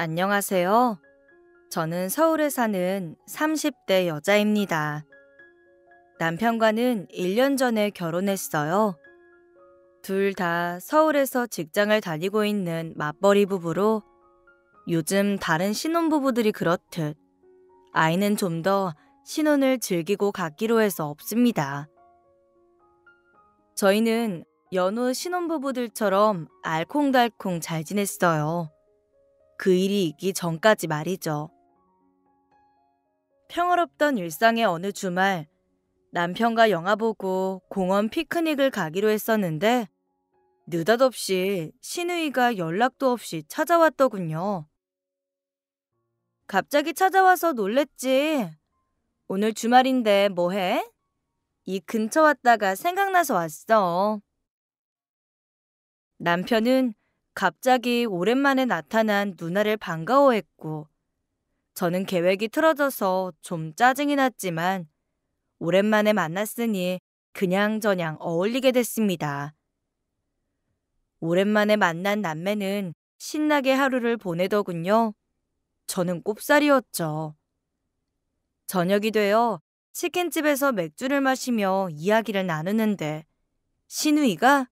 안녕하세요. 저는 서울에 사는 30대 여자입니다. 남편과는 1년 전에 결혼했어요. 둘 다 서울에서 직장을 다니고 있는 맞벌이 부부로 요즘 다른 신혼부부들이 그렇듯 아이는 좀 더 신혼을 즐기고 갖기로 해서 없습니다. 저희는 연후 신혼부부들처럼 알콩달콩 잘 지냈어요. 그 일이 있기 전까지 말이죠. 평화롭던 일상의 어느 주말, 남편과 영화 보고 공원 피크닉을 가기로 했었는데, 느닷없이 신우이가 연락도 없이 찾아왔더군요. 갑자기 찾아와서 놀랬지. 오늘 주말인데 뭐해? 이 근처 왔다가 생각나서 왔어. 남편은 갑자기 오랜만에 나타난 누나를 반가워했고 저는 계획이 틀어져서 좀 짜증이 났지만 오랜만에 만났으니 그냥저냥 어울리게 됐습니다. 오랜만에 만난 남매는 신나게 하루를 보내더군요. 저는 꼽살이었죠. 저녁이 되어 치킨집에서 맥주를 마시며 이야기를 나누는데 신우이가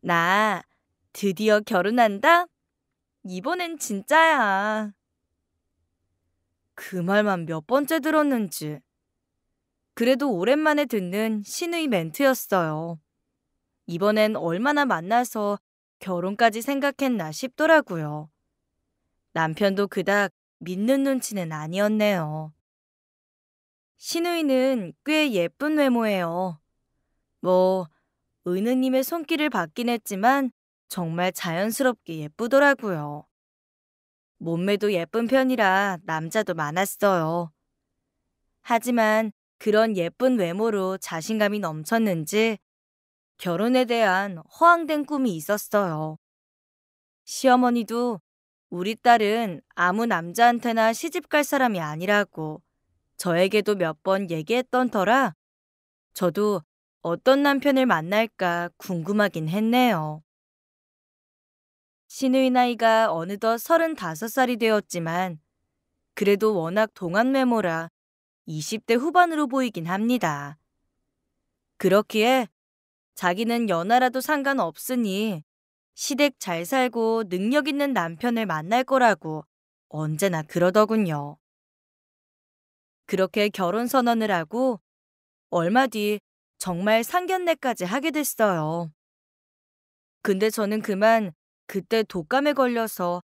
나 드디어 결혼한다? 이번엔 진짜야. 그 말만 몇 번째 들었는지. 그래도 오랜만에 듣는 신의 멘트였어요. 이번엔 얼마나 만나서 결혼까지 생각했나 싶더라고요. 남편도 그닥 믿는 눈치는 아니었네요. 신우이는 꽤 예쁜 외모예요. 뭐, 은우님의 손길을 받긴 했지만 정말 자연스럽게 예쁘더라고요. 몸매도 예쁜 편이라 남자도 많았어요. 하지만 그런 예쁜 외모로 자신감이 넘쳤는지 결혼에 대한 허황된 꿈이 있었어요. 시어머니도 우리 딸은 아무 남자한테나 시집 갈 사람이 아니라고 저에게도 몇 번 얘기했던 터라 저도 어떤 남편을 만날까 궁금하긴 했네요. 신우의 나이가 어느덧 35살이 되었지만 그래도 워낙 동안 메모라 20대 후반으로 보이긴 합니다. 그렇기에 자기는 연하라도 상관없으니 시댁 잘 살고 능력 있는 남편을 만날 거라고 언제나 그러더군요. 그렇게 결혼 선언을 하고 얼마 뒤 정말 상견례까지 하게 됐어요. 근데 저는 그만 그때 독감에 걸려서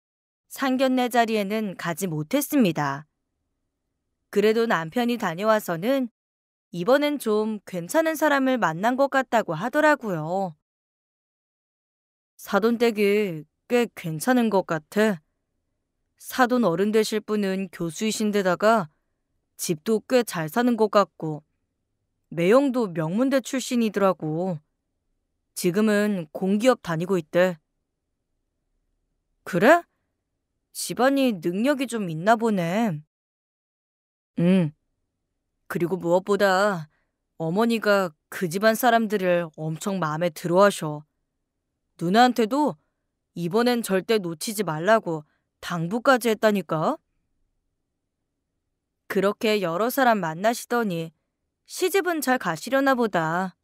상견례 자리에는 가지 못했습니다. 그래도 남편이 다녀와서는 이번엔 좀 괜찮은 사람을 만난 것 같다고 하더라고요. 사돈댁이 꽤 괜찮은 것 같아. 사돈 어른 되실 분은 교수이신데다가 집도 꽤 잘 사는 것 같고 매형도 명문대 출신이더라고. 지금은 공기업 다니고 있대. 그래? 집안이 능력이 좀 있나 보네. 응. 그리고 무엇보다 어머니가 그 집안 사람들을 엄청 마음에 들어 하셔. 누나한테도 이번엔 절대 놓치지 말라고 당부까지 했다니까. 그렇게 여러 사람 만나시더니 시집은 잘 가시려나 보다.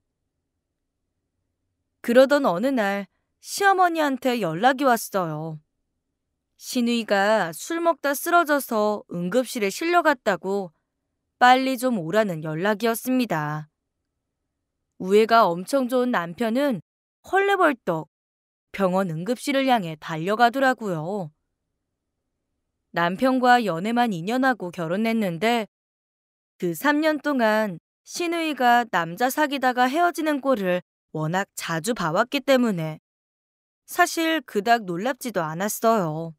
그러던 어느 날 시어머니한테 연락이 왔어요. 신의가 술 먹다 쓰러져서 응급실에 실려갔다고 빨리 좀 오라는 연락이었습니다. 우애가 엄청 좋은 남편은 헐레벌떡 병원 응급실을 향해 달려가더라고요. 남편과 연애만 2년하고 결혼했는데 그 3년 동안 신우이가 남자 사귀다가 헤어지는 꼴을 워낙 자주 봐왔기 때문에 사실 그닥 놀랍지도 않았어요.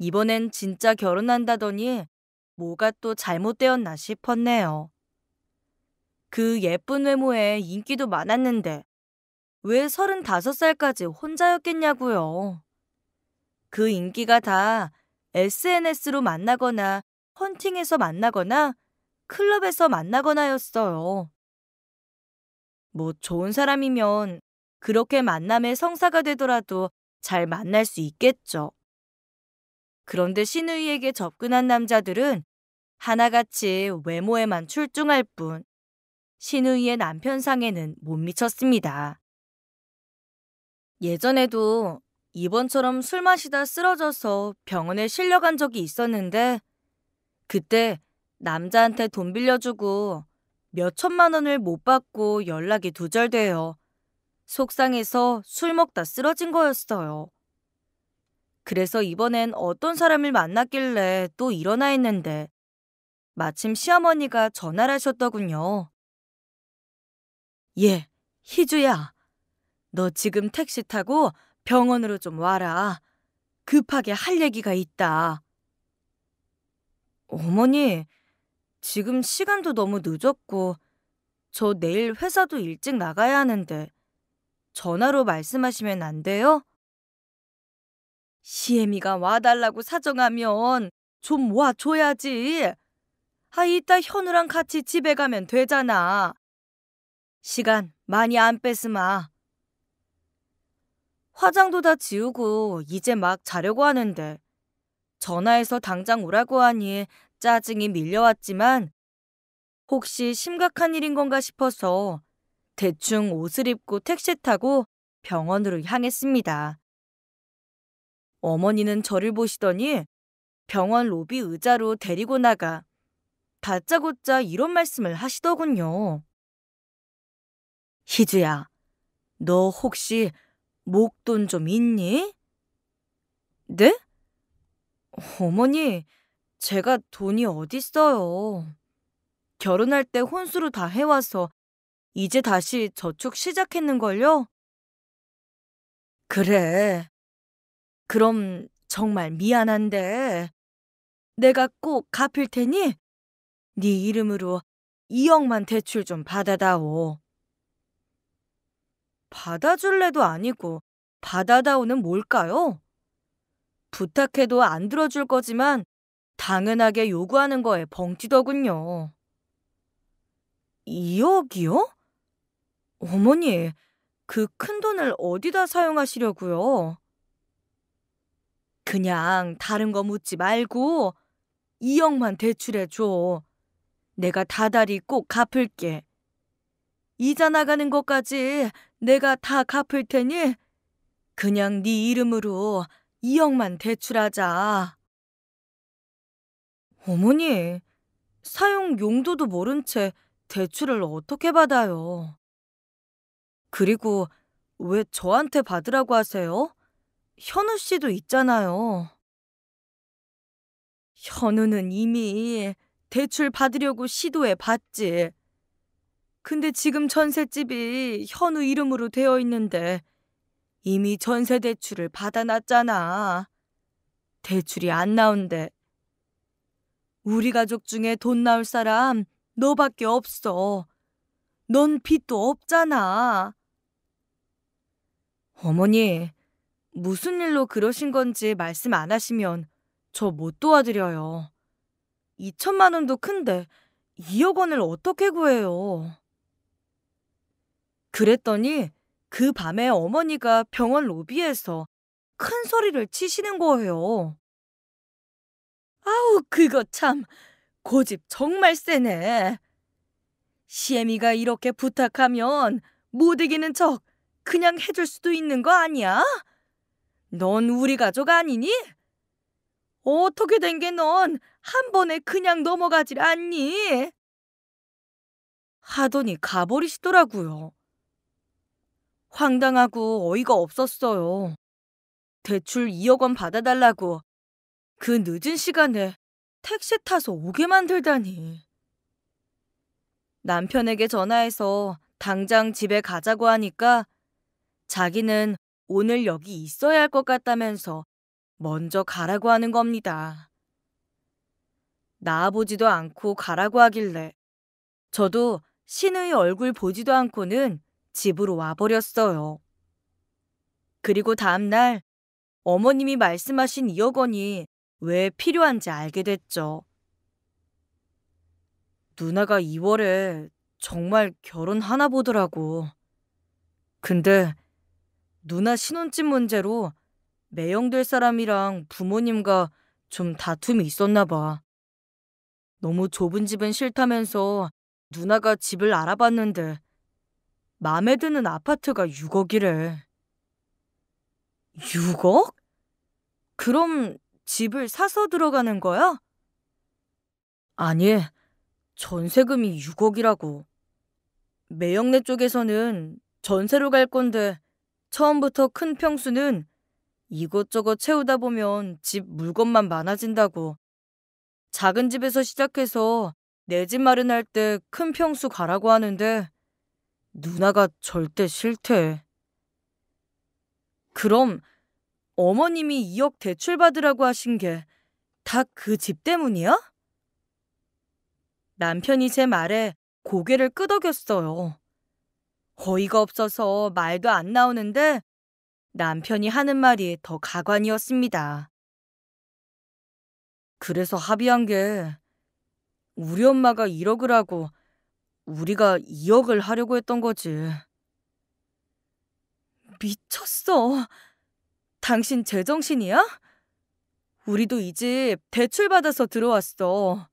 이번엔 진짜 결혼한다더니 뭐가 또 잘못되었나 싶었네요. 그 예쁜 외모에 인기도 많았는데 왜 35살까지 혼자였겠냐고요. 그 인기가 다 SNS로 만나거나 헌팅에서 만나거나 클럽에서 만나거나였어요. 뭐 좋은 사람이면 그렇게 만남의 성사가 되더라도 잘 만날 수 있겠죠. 그런데 신우이에게 접근한 남자들은 하나같이 외모에만 출중할 뿐 신우이의 남편상에는 못 미쳤습니다. 예전에도 이번처럼 술 마시다 쓰러져서 병원에 실려간 적이 있었는데 그때 남자한테 돈 빌려주고 몇 천만 원을 못 받고 연락이 두절돼요. 속상해서 술 먹다 쓰러진 거였어요. 그래서 이번엔 어떤 사람을 만났길래 또 일어나 했는데 마침 시어머니가 전화를 하셨더군요. 예, 희주야. 너 지금 택시 타고 병원으로 좀 와라. 급하게 할 얘기가 있다. 어머니, 지금 시간도 너무 늦었고, 저 내일 회사도 일찍 나가야 하는데, 전화로 말씀하시면 안 돼요? 시애미가 와달라고 사정하면 좀 와줘야지. 아, 이따 현우랑 같이 집에 가면 되잖아. 시간 많이 안 뺏으마. 화장도 다 지우고 이제 막 자려고 하는데 전화해서 당장 오라고 하니 짜증이 밀려왔지만 혹시 심각한 일인 건가 싶어서 대충 옷을 입고 택시 타고 병원으로 향했습니다. 어머니는 저를 보시더니 병원 로비 의자로 데리고 나가 다짜고짜 이런 말씀을 하시더군요. 희주야, 너 혹시 목돈 좀 있니? 네? 어머니, 제가 돈이 어딨어요. 결혼할 때 혼수로 다 해와서 이제 다시 저축 시작했는걸요? 그래, 그럼 정말 미안한데 내가 꼭 갚을 테니 네 이름으로 2억만 대출 좀 받아다오. 받아줄래도 아니고 받아다오는 뭘까요? 부탁해도 안 들어줄 거지만 당연하게 요구하는 거에 벙찌더군요. 2억이요? 어머니, 그 큰 돈을 어디다 사용하시려고요? 그냥 다른 거 묻지 말고 2억만 대출해 줘. 내가 다달이 꼭 갚을게. 이자 나가는 것까지 내가 다 갚을 테니 그냥 네 이름으로 2억만 대출하자. 어머니, 사용 용도도 모른 채 대출을 어떻게 받아요? 그리고 왜 저한테 받으라고 하세요? 현우 씨도 있잖아요. 현우는 이미 대출 받으려고 시도해 봤지. 근데 지금 전셋집이 현우 이름으로 되어 있는데 이미 전세 대출을 받아놨잖아. 대출이 안 나온대. 우리 가족 중에 돈 나올 사람 너밖에 없어. 넌 빚도 없잖아. 어머니, 무슨 일로 그러신 건지 말씀 안 하시면 저 못 도와드려요. 2천만 원도 큰데 2억 원을 어떻게 구해요? 그랬더니 그 밤에 어머니가 병원 로비에서 큰 소리를 치시는 거예요. 아우, 그거 참. 고집 정말 세네. 시애미가 이렇게 부탁하면 못 이기는 척 그냥 해줄 수도 있는 거 아니야? 넌 우리 가족 아니니? 어떻게 된 게 넌 한 번에 그냥 넘어가질 않니? 하더니 가버리시더라고요. 황당하고 어이가 없었어요. 대출 2억 원 받아달라고 그 늦은 시간에 택시 타서 오게 만들다니. 남편에게 전화해서 당장 집에 가자고 하니까 자기는 오늘 여기 있어야 할 것 같다면서 먼저 가라고 하는 겁니다. 나아보지도 않고 가라고 하길래 저도 신의 얼굴 보지도 않고는 집으로 와버렸어요. 그리고 다음날 어머님이 말씀하신 2억 원이 왜 필요한지 알게 됐죠. 누나가 2월에 정말 결혼하나 보더라고. 근데 누나 신혼집 문제로 매형될 사람이랑 부모님과 좀 다툼이 있었나 봐. 너무 좁은 집은 싫다면서 누나가 집을 알아봤는데 마음에 드는 아파트가 6억이래. 6억? 그럼 집을 사서 들어가는 거야? 아니, 전세금이 6억이라고. 매형네 쪽에서는 전세로 갈 건데 처음부터 큰 평수는 이것저것 채우다 보면 집 물건만 많아진다고. 작은 집에서 시작해서 내 집 마련할 때 큰 평수 가라고 하는데 누나가 절대 싫대. 그럼 어머님이 2억 대출 받으라고 하신 게 다 그 집 때문이야? 남편이 제 말에 고개를 끄덕였어요. 어이가 없어서 말도 안 나오는데 남편이 하는 말이 더 가관이었습니다. 그래서 합의한 게 우리 엄마가 1억을 하고 우리가 2억을 하려고 했던 거지. 미쳤어. 당신 제정신이야? 우리도 이 집 대출받아서 들어왔어.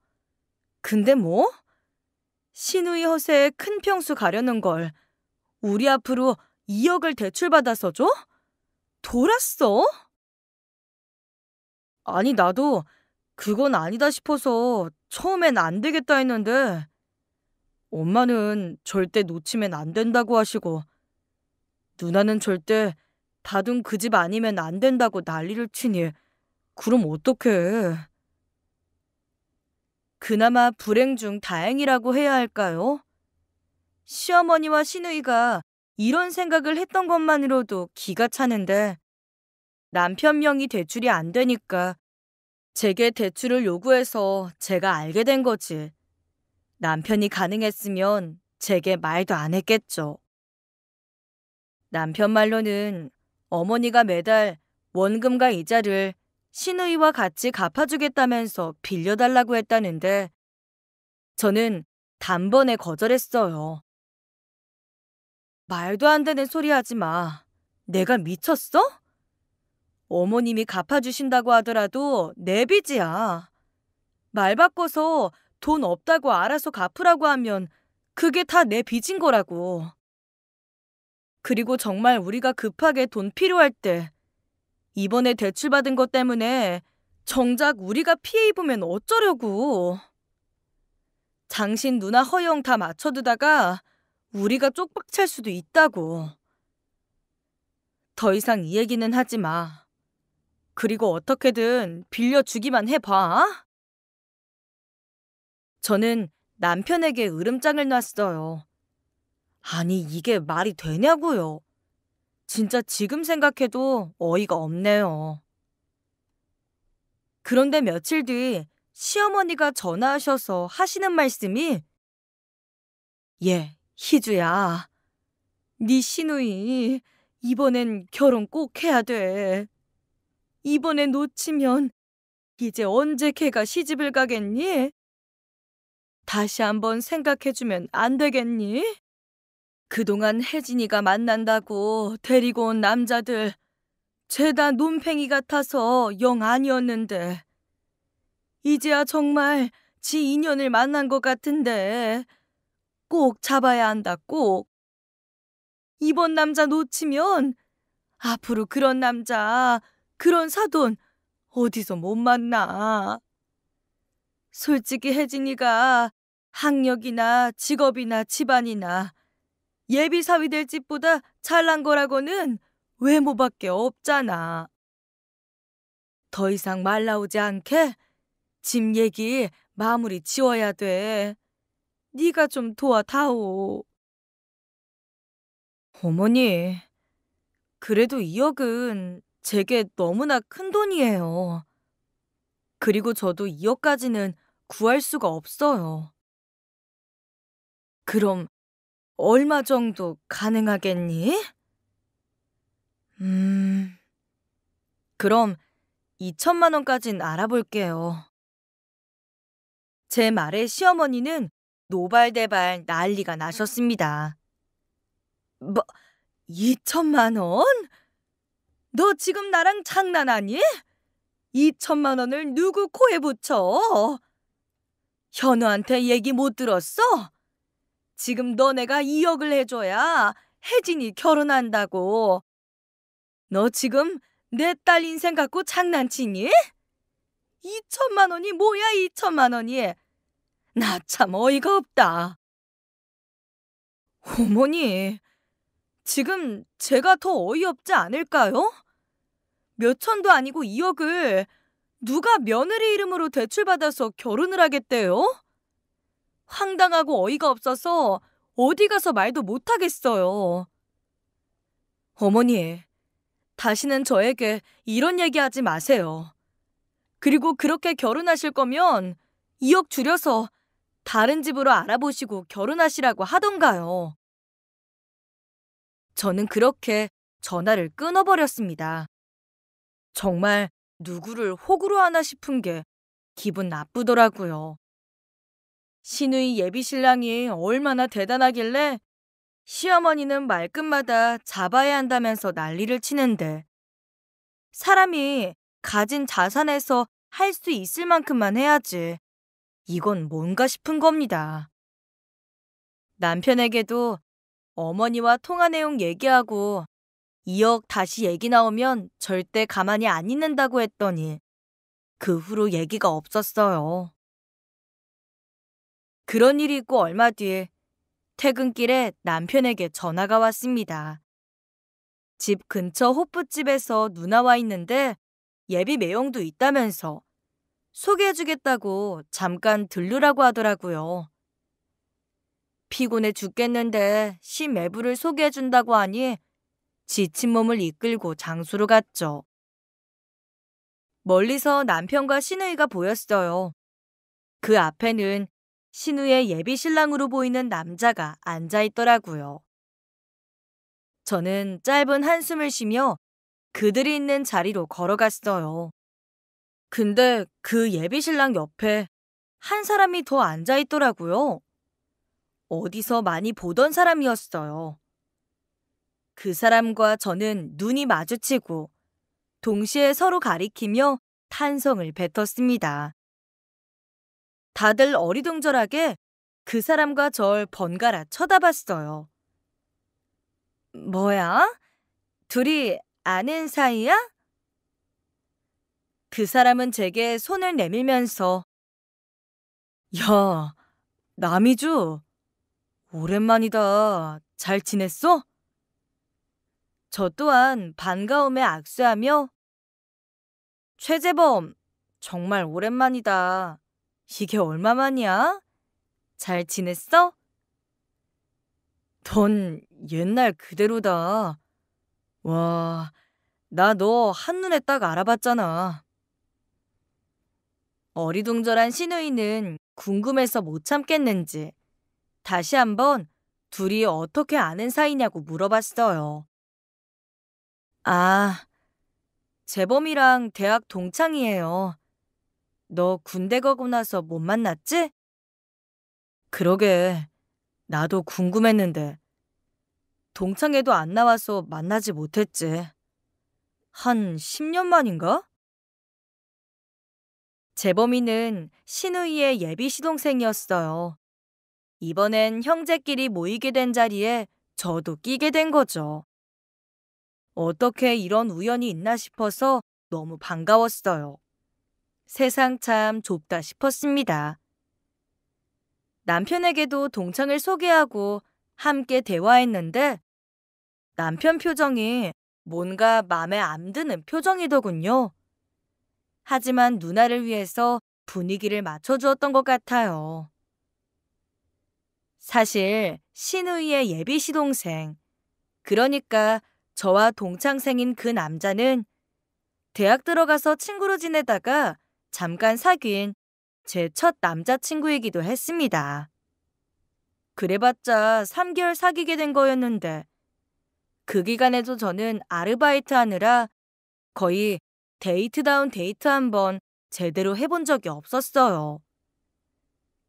근데 뭐? 신우이 허세에 큰 평수 가려는 걸 우리 앞으로 2억을 대출받아서 줘? 돌았어? 아니, 나도 그건 아니다 싶어서 처음엔 안 되겠다 했는데 엄마는 절대 놓치면 안 된다고 하시고 누나는 절대 다둥 그 집 아니면 안 된다고 난리를 치니 그럼 어떡해. 그나마 불행 중 다행이라고 해야 할까요? 시어머니와 시누이가 이런 생각을 했던 것만으로도 기가 차는데 남편 명이 대출이 안 되니까 제게 대출을 요구해서 제가 알게 된 거지. 남편이 가능했으면 제게 말도 안 했겠죠. 남편 말로는 어머니가 매달 원금과 이자를 신이와 같이 갚아주겠다면서 빌려달라고 했다는데 저는 단번에 거절했어요. 말도 안 되는 소리 하지 마. 내가 미쳤어? 어머님이 갚아주신다고 하더라도 내 빚이야. 말 바꿔서 돈 없다고 알아서 갚으라고 하면 그게 다 내 빚인 거라고. 그리고 정말 우리가 급하게 돈 필요할 때 이번에 대출받은 것 때문에 정작 우리가 피해 입으면 어쩌려고. 장신 누나 허영 다 맞춰두다가 우리가 쪽박찰 수도 있다고. 더 이상 이 얘기는 하지 마. 그리고 어떻게든 빌려주기만 해봐. 저는 남편에게 으름장을 놨어요. 아니, 이게 말이 되냐고요. 진짜 지금 생각해도 어이가 없네요. 그런데 며칠 뒤 시어머니가 전화하셔서 하시는 말씀이 예, 희주야, 네 시누이 이번엔 결혼 꼭 해야 돼. 이번에 놓치면 이제 언제 걔가 시집을 가겠니? 다시 한번 생각해주면 안 되겠니? 그동안 혜진이가 만난다고 데리고 온 남자들 죄다 논팽이 같아서 영 아니었는데 이제야 정말 지 인연을 만난 것 같은데 꼭 잡아야 한다, 꼭. 이번 남자 놓치면 앞으로 그런 남자, 그런 사돈 어디서 못 만나. 솔직히 혜진이가 학력이나 직업이나 집안이나 예비사위 될 집보다 잘난 거라고는 외모밖에 없잖아. 더 이상 말 나오지 않게 집 얘기 마무리 지워야 돼. 네가 좀 도와다오. 어머니, 그래도 2억은 제게 너무나 큰 돈이에요. 그리고 저도 2억까지는 구할 수가 없어요. 그럼 얼마 정도 가능하겠니? 음. 그럼 2천만 원까진 알아볼게요. 제 말에 시어머니는 노발대발 난리가 나셨습니다. 뭐, 2천만 원? 너 지금 나랑 장난하니? 2천만 원을 누구 코에 붙여? 현우한테 얘기 못 들었어? 지금 너네가 2억을 해줘야 혜진이 결혼한다고. 너 지금 내 딸 인생 갖고 장난치니? 2천만 원이 뭐야 2천만 원이? 나참 어이가 없다. 어머니, 지금 제가 더 어이없지 않을까요? 몇 천도 아니고 2억을 누가 며느리 이름으로 대출받아서 결혼을 하겠대요? 황당하고 어이가 없어서 어디 가서 말도 못하겠어요. 어머니, 다시는 저에게 이런 얘기 하지 마세요. 그리고 그렇게 결혼하실 거면 2억 줄여서 다른 집으로 알아보시고 결혼하시라고 하던가요. 저는 그렇게 전화를 끊어버렸습니다. 정말 누구를 호구로 하나 싶은 게 기분 나쁘더라고요. 신우의 예비 신랑이 얼마나 대단하길래 시어머니는 말끝마다 잡아야 한다면서 난리를 치는데 사람이 가진 자산에서 할 수 있을 만큼만 해야지. 이건 뭔가 싶은 겁니다. 남편에게도 어머니와 통화 내용 얘기하고 2억 다시 얘기 나오면 절대 가만히 안 있는다고 했더니 그 후로 얘기가 없었어요. 그런 일이 있고 얼마 뒤에 퇴근길에 남편에게 전화가 왔습니다. 집 근처 호프집에서 누나와 있는데 예비 매형도 있다면서 소개해주겠다고 잠깐 들르라고 하더라고요. 피곤해 죽겠는데 시 매부를 소개해준다고 하니 지친 몸을 이끌고 장수로 갔죠. 멀리서 남편과 신우이가 보였어요. 그 앞에는 신우의 예비 신랑으로 보이는 남자가 앉아 있더라고요. 저는 짧은 한숨을 쉬며 그들이 있는 자리로 걸어갔어요. 근데 그 예비신랑 옆에 한 사람이 더 앉아 있더라고요. 어디서 많이 보던 사람이었어요. 그 사람과 저는 눈이 마주치고 동시에 서로 가리키며 탄성을 뱉었습니다. 다들 어리둥절하게 그 사람과 절 번갈아 쳐다봤어요. 뭐야? 둘이 아는 사이야? 그 사람은 제게 손을 내밀면서 야, 남이주. 오랜만이다. 잘 지냈어? 저 또한 반가움에 악수하며 최재범, 정말 오랜만이다. 이게 얼마만이야? 잘 지냈어? 넌 옛날 그대로다. 와, 나 너 한눈에 딱 알아봤잖아. 어리둥절한 신우이는 궁금해서 못 참겠는지 다시 한번 둘이 어떻게 아는 사이냐고 물어봤어요. 아, 재범이랑 대학 동창이에요. 너 군대 가고 나서 못 만났지? 그러게, 나도 궁금했는데. 동창회도 안 나와서 만나지 못했지. 한 10년 만인가? 재범이는 신우이의 예비 시동생이었어요. 이번엔 형제끼리 모이게 된 자리에 저도 끼게 된 거죠. 어떻게 이런 우연이 있나 싶어서 너무 반가웠어요. 세상 참 좁다 싶었습니다. 남편에게도 동창을 소개하고 함께 대화했는데 남편 표정이 뭔가 마음에 안 드는 표정이더군요. 하지만 누나를 위해서 분위기를 맞춰주었던 것 같아요. 사실 신우이의 예비 시동생, 그러니까 저와 동창생인 그 남자는 대학 들어가서 친구로 지내다가 잠깐 사귄 제 첫 남자친구이기도 했습니다. 그래봤자 3개월 사귀게 된 거였는데 그 기간에도 저는 아르바이트 하느라 거의 데이트다운 데이트 한번 제대로 해본 적이 없었어요.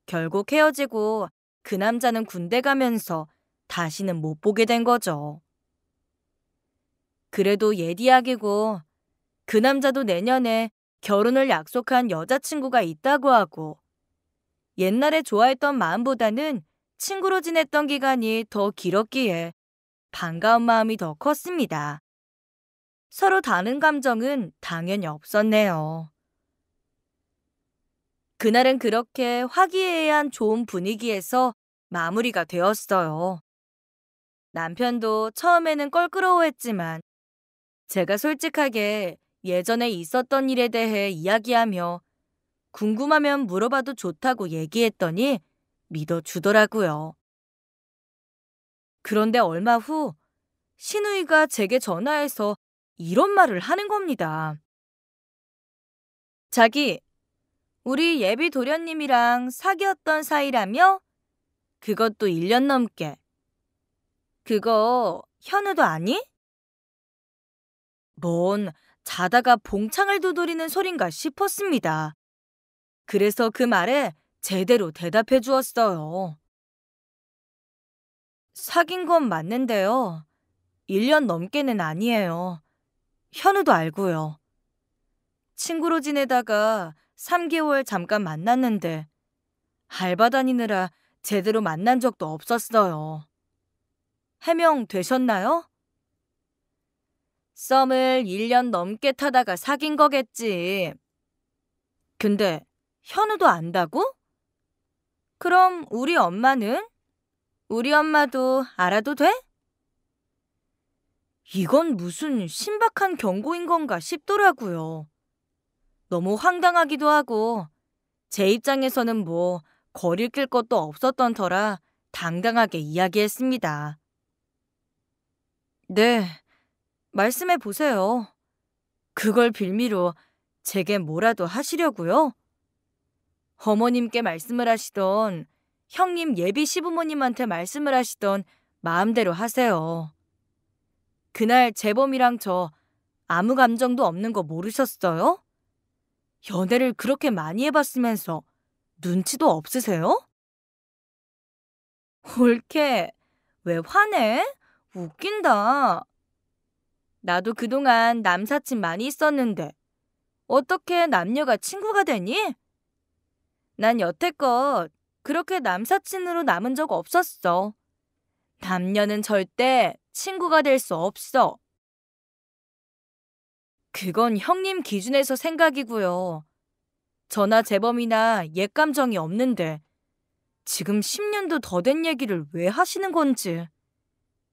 결국 헤어지고 그 남자는 군대 가면서 다시는 못 보게 된 거죠. 그래도 예디약이고 그 남자도 내년에 결혼을 약속한 여자친구가 있다고 하고 옛날에 좋아했던 마음보다는 친구로 지냈던 기간이 더 길었기에 반가운 마음이 더 컸습니다. 서로 다른 감정은 당연히 없었네요. 그날은 그렇게 화기애애한 좋은 분위기에서 마무리가 되었어요. 남편도 처음에는 껄끄러워했지만 제가 솔직하게 예전에 있었던 일에 대해 이야기하며 궁금하면 물어봐도 좋다고 얘기했더니 믿어주더라고요. 그런데 얼마 후 신우이가 제게 전화해서 이런 말을 하는 겁니다. 자기, 우리 예비 도련님이랑 사귀었던 사이라며? 그것도 1년 넘게. 그거 현우도 아니? 뭔 자다가 봉창을 두드리는 소린가 싶었습니다. 그래서 그 말에 제대로 대답해 주었어요. 사귄 건 맞는데요. 1년 넘게는 아니에요. 현우도 알고요. 친구로 지내다가 3개월 잠깐 만났는데 알바 다니느라 제대로 만난 적도 없었어요. 해명되셨나요? 썸을 1년 넘게 타다가 사귄 거겠지. 근데 현우도 안다고? 그럼 우리 엄마는? 우리 엄마도 알아도 돼? 이건 무슨 신박한 경고인 건가 싶더라고요. 너무 황당하기도 하고 제 입장에서는 뭐거리낄 것도 없었던 터라 당당하게 이야기했습니다. 네, 말씀해 보세요. 그걸 빌미로 제게 뭐라도 하시려고요? 어머님께 말씀을 하시던 형님 예비 시부모님한테 말씀을 하시던 마음대로 하세요. 그날 재범이랑 저 아무 감정도 없는 거 모르셨어요? 연애를 그렇게 많이 해봤으면서 눈치도 없으세요? 올케, 왜 화내? 웃긴다. 나도 그동안 남사친 많이 있었는데 어떻게 남녀가 친구가 되니? 난 여태껏 그렇게 남사친으로 남은 적 없었어. 남녀는 절대 친구가 될 수 없어. 그건 형님 기준에서 생각이고요. 저나 재범이나 옛 감정이 없는데 지금 10년도 더 된 얘기를 왜 하시는 건지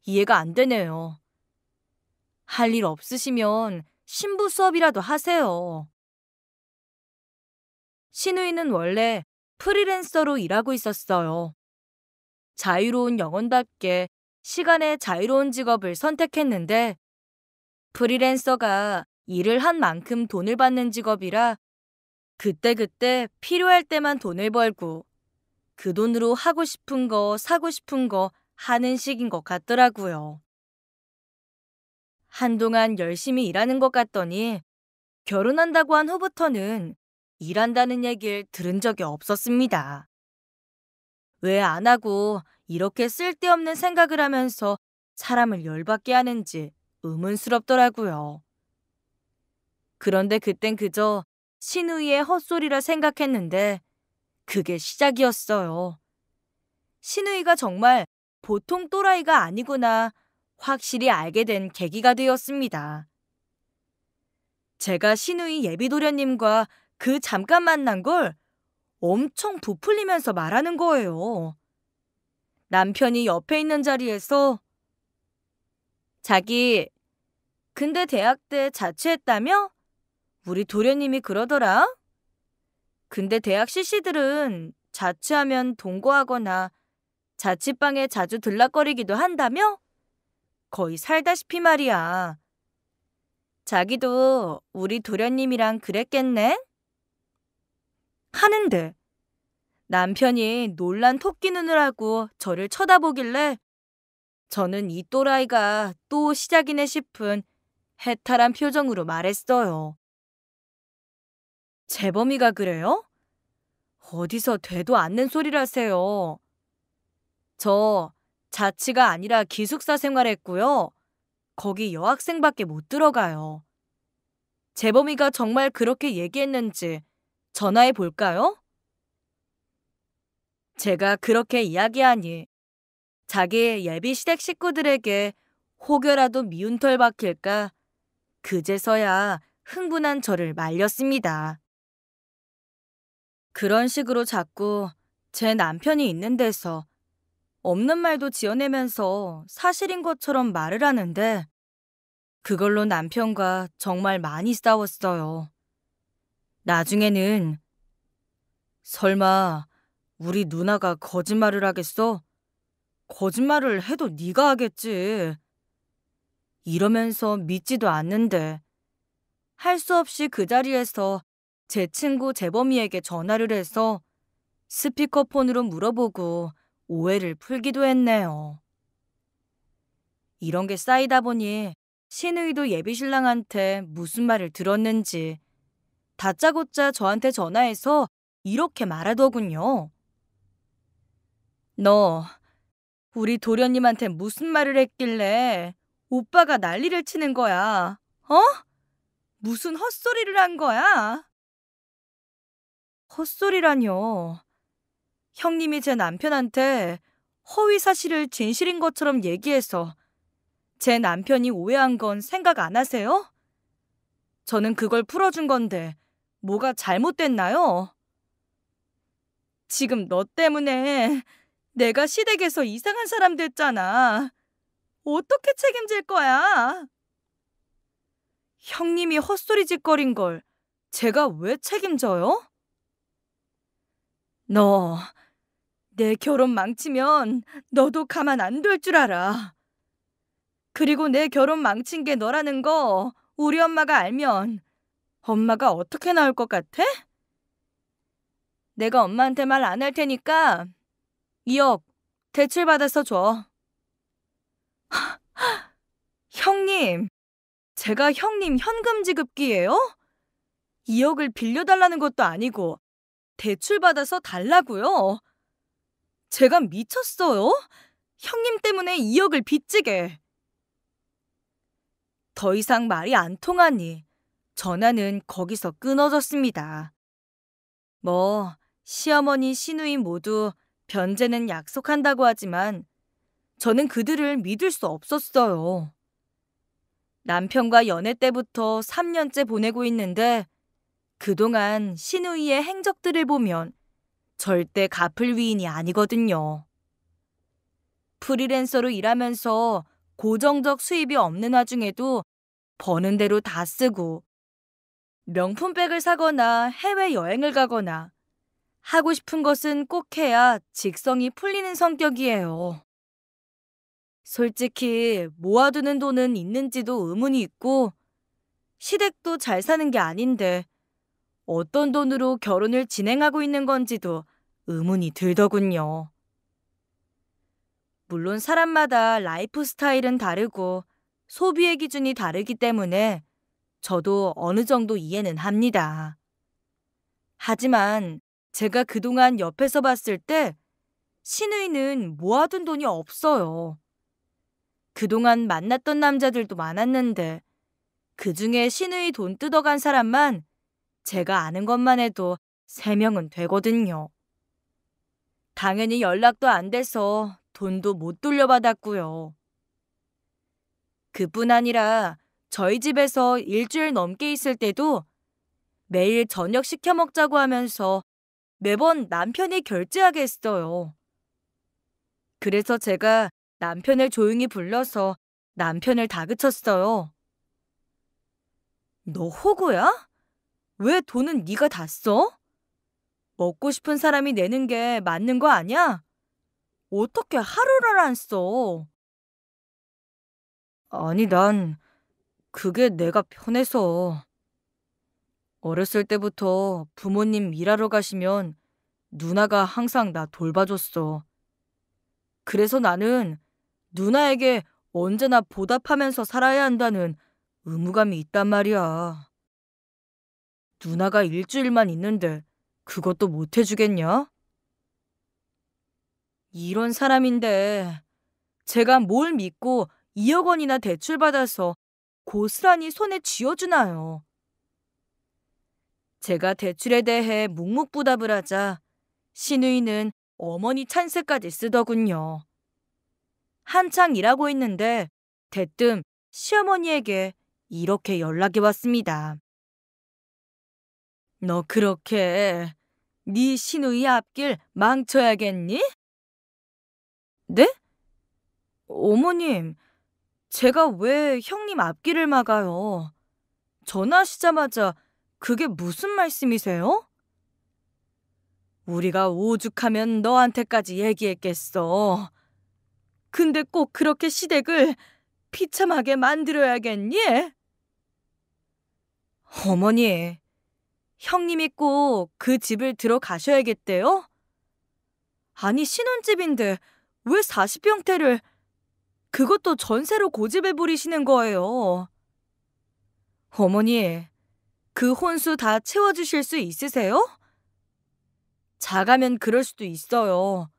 이해가 안 되네요. 할 일 없으시면 신부 수업이라도 하세요. 신우이는 원래 프리랜서로 일하고 있었어요. 자유로운 영혼답게 시간의 자유로운 직업을 선택했는데 프리랜서가 일을 한 만큼 돈을 받는 직업이라 그때그때 필요할 때만 돈을 벌고 그 돈으로 하고 싶은 거 사고 싶은 거 하는 식인 것 같더라고요. 한동안 열심히 일하는 것 같더니 결혼한다고 한 후부터는 일한다는 얘기를 들은 적이 없었습니다. 왜안 하고 이렇게 쓸데없는 생각을 하면서 사람을 열받게 하는지 의문스럽더라고요. 그런데 그땐 그저 신우이의 헛소리라 생각했는데 그게 시작이었어요. 신우이가 정말 보통 또라이가 아니구나 확실히 알게 된 계기가 되었습니다. 제가 신우이 예비도련님과 그 잠깐 만난 걸 엄청 부풀리면서 말하는 거예요. 남편이 옆에 있는 자리에서 자기 근데 대학 때 자취했다며? 우리 도련님이 그러더라. 근데 대학 CC들은 자취하면 동거하거나 자취방에 자주 들락거리기도 한다며? 거의 살다시피 말이야. 자기도 우리 도련님이랑 그랬겠네? 하는데 남편이 놀란 토끼 눈을하고 저를 쳐다보길래 저는 이 또라이가 또 시작이네 싶은 해탈한 표정으로 말했어요. 재범이가 그래요? 어디서 되도 않는 소리라세요. 저 자취가 아니라 기숙사 생활했고요. 거기 여학생밖에 못 들어가요. 재범이가 정말 그렇게 얘기했는지 전화해 볼까요? 제가 그렇게 이야기하니 자기 예비 시댁 식구들에게 혹여라도 미운 털 박힐까 그제서야 흥분한 저를 말렸습니다. 그런 식으로 자꾸 제 남편이 있는 데서 없는 말도 지어내면서 사실인 것처럼 말을 하는데 그걸로 남편과 정말 많이 싸웠어요. 나중에는 설마 우리 누나가 거짓말을 하겠어? 거짓말을 해도 네가 하겠지. 이러면서 믿지도 않는데 할 수 없이 그 자리에서 제 친구 재범이에게 전화를 해서 스피커폰으로 물어보고 오해를 풀기도 했네요. 이런 게 쌓이다 보니 신의도 예비신랑한테 무슨 말을 들었는지 다짜고짜 저한테 전화해서 이렇게 말하더군요. 너, 우리 도련님한테 무슨 말을 했길래 오빠가 난리를 치는 거야. 어? 무슨 헛소리를 한 거야? 헛소리라뇨. 형님이 제 남편한테 허위 사실을 진실인 것처럼 얘기해서 제 남편이 오해한 건 생각 안 하세요? 저는 그걸 풀어준 건데 뭐가 잘못됐나요? 지금 너 때문에 내가 시댁에서 이상한 사람 됐잖아. 어떻게 책임질 거야? 형님이 헛소리 짓거린 걸 제가 왜 책임져요? 너, 내 결혼 망치면 너도 가만 안 될 줄 알아. 그리고 내 결혼 망친 게 너라는 거 우리 엄마가 알면 엄마가 어떻게 나올 것 같아? 내가 엄마한테 말 안 할 테니까 2억 대출 받아서 줘. 형님, 제가 형님 현금 지급기예요? 2억을 빌려달라는 것도 아니고 대출 받아서 달라고요. 제가 미쳤어요. 형님 때문에 2억을 빚지게. 더 이상 말이 안 통하니 전화는 거기서 끊어졌습니다. 뭐, 시어머니, 시누이 모두 변제는 약속한다고 하지만 저는 그들을 믿을 수 없었어요. 남편과 연애 때부터 3년째 보내고 있는데 그동안 시누이의 행적들을 보면 절대 갚을 위인이 아니거든요. 프리랜서로 일하면서 고정적 수입이 없는 와중에도 버는 대로 다 쓰고 명품백을 사거나 해외여행을 가거나 하고 싶은 것은 꼭 해야 직성이 풀리는 성격이에요. 솔직히 모아두는 돈은 있는지도 의문이 있고 시댁도 잘 사는 게 아닌데 어떤 돈으로 결혼을 진행하고 있는 건지도 의문이 들더군요. 물론 사람마다 라이프 스타일은 다르고 소비의 기준이 다르기 때문에 저도 어느 정도 이해는 합니다. 하지만 제가 그동안 옆에서 봤을 때 신의는 모아둔 돈이 없어요. 그동안 만났던 남자들도 많았는데 그 중에 신의 돈 뜯어간 사람만 제가 아는 것만 해도 세명은 되거든요. 당연히 연락도 안 돼서 돈도 못 돌려받았고요. 그뿐 아니라 저희 집에서 일주일 넘게 있을 때도 매일 저녁 시켜 먹자고 하면서 매번 남편이 결제하게 했어요. 그래서 제가 남편을 조용히 불러서 남편을 다그쳤어요. 너 호구야? 왜 돈은 네가 다 써? 먹고 싶은 사람이 내는 게 맞는 거 아니야? 어떻게 하루를 안 써? 아니 난 그게 내가 편해서. 어렸을 때부터 부모님 일하러 가시면 누나가 항상 나 돌봐줬어. 그래서 나는 누나에게 언제나 보답하면서 살아야 한다는 의무감이 있단 말이야. 누나가 일주일만 있는데 그것도 못 해주겠냐? 이런 사람인데 제가 뭘 믿고 2억 원이나 대출받아서 고스란히 손에 쥐어주나요? 제가 대출에 대해 묵묵부답을 하자 신우이는 어머니 찬스까지 쓰더군요. 한창 일하고 있는데 대뜸 시어머니에게 이렇게 연락이 왔습니다. 너 그렇게 네 신우이 앞길 망쳐야겠니? 네? 어머님, 제가 왜 형님 앞길을 막아요? 전화하시자마자 그게 무슨 말씀이세요? 우리가 오죽하면 너한테까지 얘기했겠어. 근데 꼭 그렇게 시댁을 비참하게 만들어야겠니? 어머니, 형님이 꼭 그 집을 들어가셔야겠대요? 아니, 신혼집인데 왜 40평대를 그것도 전세로 고집해 부리시는 거예요. 어머니, 그 혼수 다 채워주실 수 있으세요? 작으면 그럴 수도 있어요.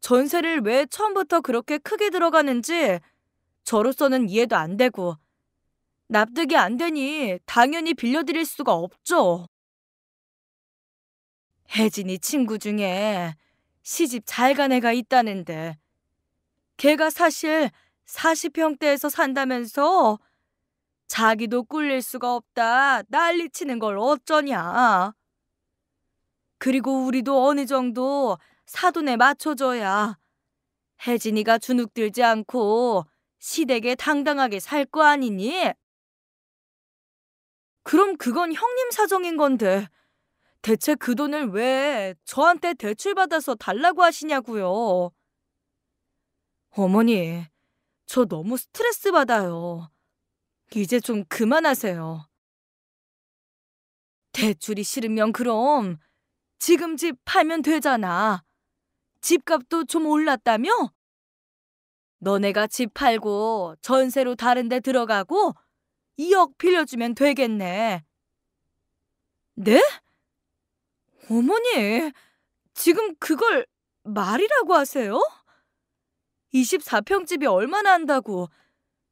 전세를 왜 처음부터 그렇게 크게 들어가는지 저로서는 이해도 안 되고 납득이 안 되니 당연히 빌려드릴 수가 없죠. 혜진이 친구 중에 시집 잘 간 애가 있다는데 걔가 사실 40평대에서 산다면서 자기도 꿀릴 수가 없다 난리치는 걸 어쩌냐. 그리고 우리도 어느 정도 사돈에 맞춰줘야 혜진이가 주눅들지 않고 시댁에 당당하게 살 거 아니니? 그럼 그건 형님 사정인 건데 대체 그 돈을 왜 저한테 대출받아서 달라고 하시냐고요. 어머니, 저 너무 스트레스 받아요. 이제 좀 그만하세요. 대출이 싫으면 그럼 지금 집 팔면 되잖아. 집값도 좀 올랐다며? 너네가 집 팔고 전세로 다른 데 들어가고 2억 빌려주면 되겠네. 네? 어머니, 지금 그걸 말이라고 하세요? 24평집이 얼마나 한다고.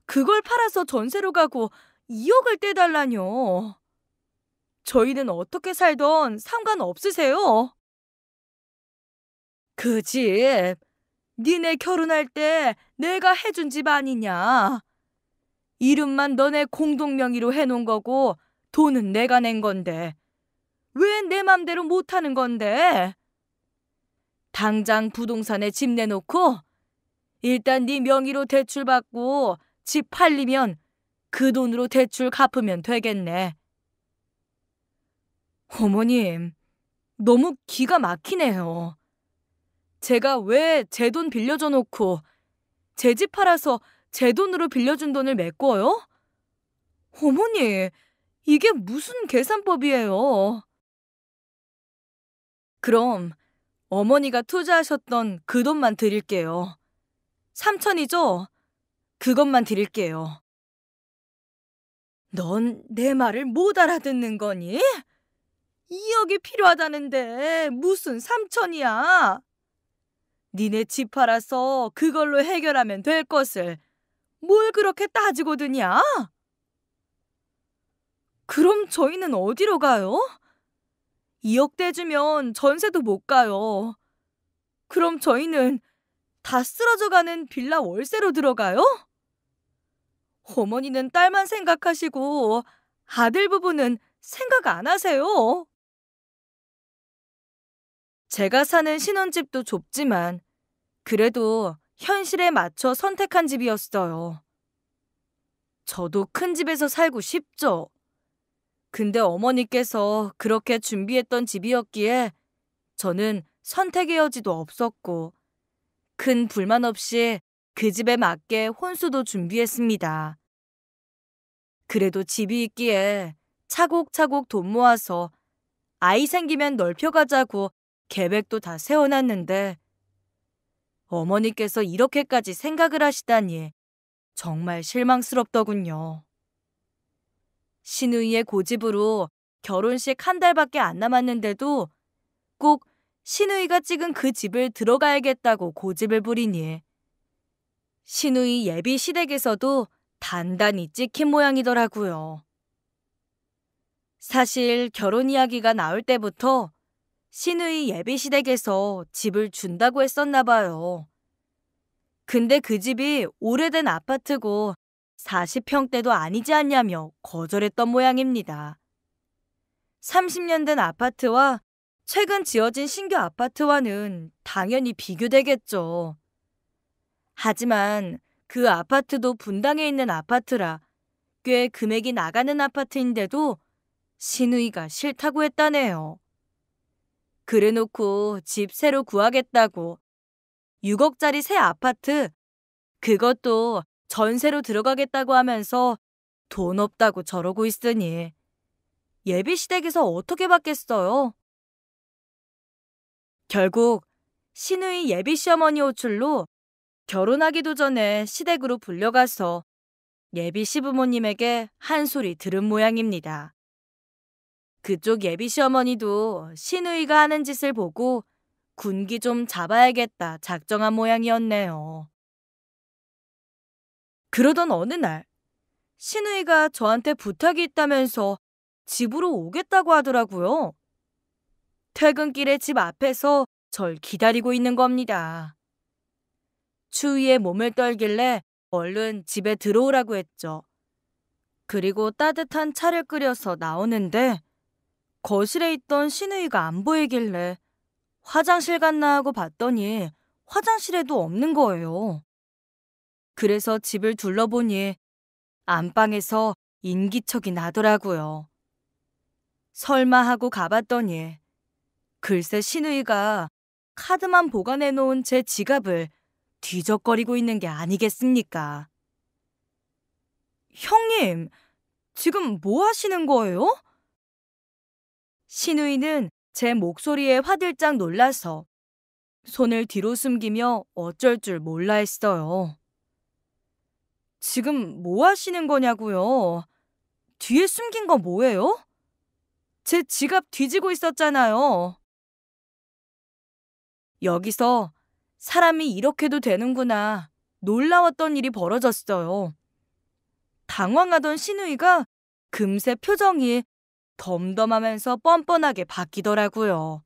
그걸 팔아서 전세로 가고 2억을 떼달라뇨. 저희는 어떻게 살던 상관없으세요. 그 집, 니네 결혼할 때 내가 해준 집 아니냐. 이름만 너네 공동명의로 해놓은 거고 돈은 내가 낸 건데. 왜 내 맘대로 못하는 건데? 당장 부동산에 집 내놓고 일단 네 명의로 대출받고 집 팔리면 그 돈으로 대출 갚으면 되겠네. 어머님, 너무 기가 막히네요. 제가 왜 제 돈 빌려줘 놓고 제 집 팔아서 제 돈으로 빌려준 돈을 메꿔요? 어머니, 이게 무슨 계산법이에요? 그럼 어머니가 투자하셨던 그 돈만 드릴게요. 삼천이죠? 그것만 드릴게요. 넌 내 말을 못 알아듣는 거니? 2억이 필요하다는데 무슨 삼천이야? 니네 집 팔아서 그걸로 해결하면 될 것을 뭘 그렇게 따지고 드냐? 그럼 저희는 어디로 가요? 2억 대주면 전세도 못 가요. 그럼 저희는 다 쓰러져가는 빌라 월세로 들어가요? 어머니는 딸만 생각하시고 아들 부부는 생각 안 하세요. 제가 사는 신혼집도 좁지만 그래도 현실에 맞춰 선택한 집이었어요. 저도 큰 집에서 살고 싶죠. 근데 어머니께서 그렇게 준비했던 집이었기에 저는 선택의 여지도 없었고 큰 불만 없이 그 집에 맞게 혼수도 준비했습니다. 그래도 집이 있기에 차곡차곡 돈 모아서 아이 생기면 넓혀가자고 계획도 다 세워놨는데 어머니께서 이렇게까지 생각을 하시다니 정말 실망스럽더군요. 신우이의 고집으로 결혼식 한 달밖에 안 남았는데도 꼭 신우이가 찍은 그 집을 들어가야겠다고 고집을 부리니 신우이 예비 시댁에서도 단단히 찍힌 모양이더라고요. 사실 결혼 이야기가 나올 때부터 신우이 예비 시댁에서 집을 준다고 했었나 봐요. 근데 그 집이 오래된 아파트고 40평대도 아니지 않냐며 거절했던 모양입니다. 30년 된 아파트와 최근 지어진 신규 아파트와는 당연히 비교되겠죠. 하지만 그 아파트도 분당에 있는 아파트라 꽤 금액이 나가는 아파트인데도 신우이가 싫다고 했다네요. 그래놓고 집 새로 구하겠다고 6억짜리 새 아파트 그것도 전세로 들어가겠다고 하면서 돈 없다고 저러고 있으니 예비시댁에서 어떻게 받겠어요? 결국 신우의 예비 시어머니 호출로 결혼하기도 전에 시댁으로 불려가서 예비 시부모님에게 한 소리 들은 모양입니다. 그쪽 예비 시어머니도 신우이가 하는 짓을 보고 군기 좀 잡아야겠다 작정한 모양이었네요. 그러던 어느 날 신우이가 저한테 부탁이 있다면서 집으로 오겠다고 하더라고요. 퇴근길에 집 앞에서 절 기다리고 있는 겁니다. 추위에 몸을 떨길래 얼른 집에 들어오라고 했죠. 그리고 따뜻한 차를 끓여서 나오는데 거실에 있던 신우이가 안 보이길래 화장실 갔나 하고 봤더니 화장실에도 없는 거예요. 그래서 집을 둘러보니 안방에서 인기척이 나더라고요. 설마 하고 가봤더니 글쎄 신우이가 카드만 보관해 놓은 제 지갑을 뒤적거리고 있는 게 아니겠습니까? 형님, 지금 뭐 하시는 거예요? 신우이는 제 목소리에 화들짝 놀라서 손을 뒤로 숨기며 어쩔 줄 몰라 했어요. 지금 뭐 하시는 거냐고요? 뒤에 숨긴 거 뭐예요? 제 지갑 뒤지고 있었잖아요. 여기서 사람이 이렇게도 되는구나 놀라웠던 일이 벌어졌어요. 당황하던 신우이가 금세 표정이 덤덤하면서 뻔뻔하게 바뀌더라고요.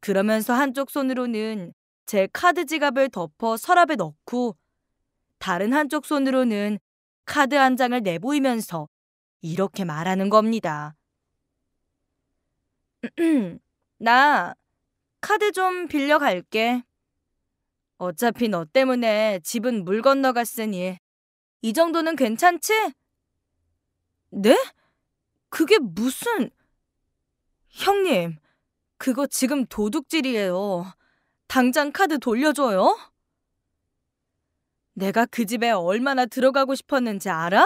그러면서 한쪽 손으로는 제 카드 지갑을 덮어 서랍에 넣고 다른 한쪽 손으로는 카드 한 장을 내보이면서 이렇게 말하는 겁니다. 나 카드 좀 빌려 갈게. 어차피 너 때문에 집은 물 건너갔으니 이 정도는 괜찮지? 네? 그게 무슨... 형님, 그거 지금 도둑질이에요. 당장 카드 돌려줘요. 내가 그 집에 얼마나 들어가고 싶었는지 알아?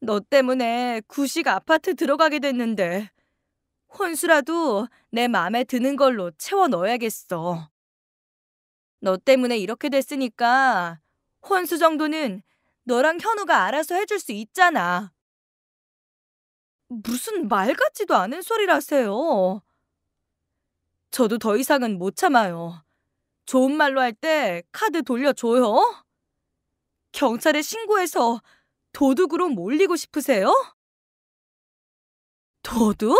너 때문에 구식 아파트 들어가게 됐는데 혼수라도 내 마음에 드는 걸로 채워 넣어야겠어. 너 때문에 이렇게 됐으니까 혼수 정도는 너랑 현우가 알아서 해줄 수 있잖아. 무슨 말 같지도 않은 소리라세요. 저도 더 이상은 못 참아요. 좋은 말로 할 때 카드 돌려줘요? 경찰에 신고해서 도둑으로 몰리고 싶으세요? 도둑?